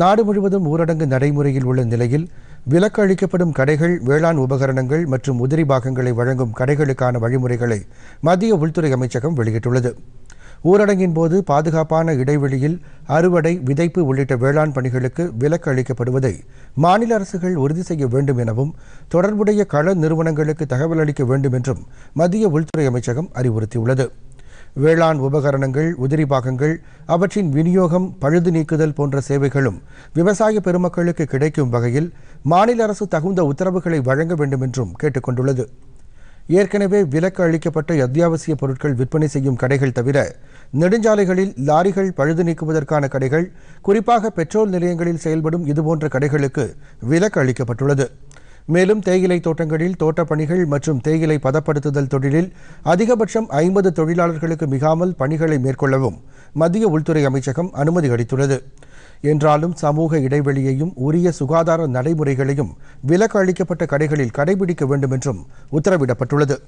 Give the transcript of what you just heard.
நாடு முழுவதும் ஊரடங்கு நடைமுறையில் உள்ள நிலையில் விலக்கு அளிக்கப்படும் கடைகள் வேளாண் உபகரணங்கள் மற்றும் உதிரி பாகங்களை வழங்கும் கடைகளுக்கான வழிமுறைகளை மத்திய உள்துறை அமைச்சகம் வெளியிட்டுள்ளது ஊரடங்கின் போது பாதுகாப்பான இடைவெளியில் அறுவடை விதைப்பு உள்ளிட்ட வேளாண் பணிகளுக்கு விலக்கு அளிக்கப்படுவதை மாநில அரசுகள் உறுதி செய்ய வேண்டும் எனவும் தொடர்புடைய கள நிறுவனங்களுக்கு தகவல் அளிக்க வேண்டும் என்றும் மத்திய உள்துறை அமைச்சகம் அறிவுறுத்தியுள்ளது வேளாண் உபகரணங்கள் உதிரி பாகங்கள் அவற்றின் விநியோகம் பழுது நீக்குதல் போன்ற சேவைகளும் விவசாய பெருமக்களுக்கு கிடைக்கும் வகையில் மாநில அரசு தகுந்த உத்தரவுகளை வழங்க வேண்டும் என்றும் கேட்டுக் கொண்டுள்ளது ஏற்கனவே விலக்கு அளிக்கப்பட்ட அத்தியாவசிய பொருட்கள் விற்பனை செய்யும் கடைகள் தவிர நெடுஞ்சாலைகளில் லாரிகள் பழுது நீக்குவதற்கான கடைகள் குறிப்பாக பெட்ரோல் நிலையங்களில் செயல்படும் இதுபோன்ற கடைகளுக்கு விலக்கு அளிக்கப்பட்டுள்ளது மேலும் தேயிலை தோட்டங்களில் தோட்டப்பணிகள் மற்றும் தேயிலை பதப்படுத்துதல் தொழிலில் அதிகபட்சம் ஐம்பது தொழிலாளர்களுக்கு மிகாமல் பணிகளை மேற்கொள்ளவும் மத்திய உள்துறை அமைச்சகம் அனுமதி அளித்துள்ளது என்றாலும் சமூக இடைவெளியையும் உரிய சுகாதார நடைமுறைகளையும் விலக்கு அளிக்கப்பட்ட கடைகளில் கடைபிடிக்க வேண்டும் என்றும் உத்தரவிடப்பட்டுள்ளது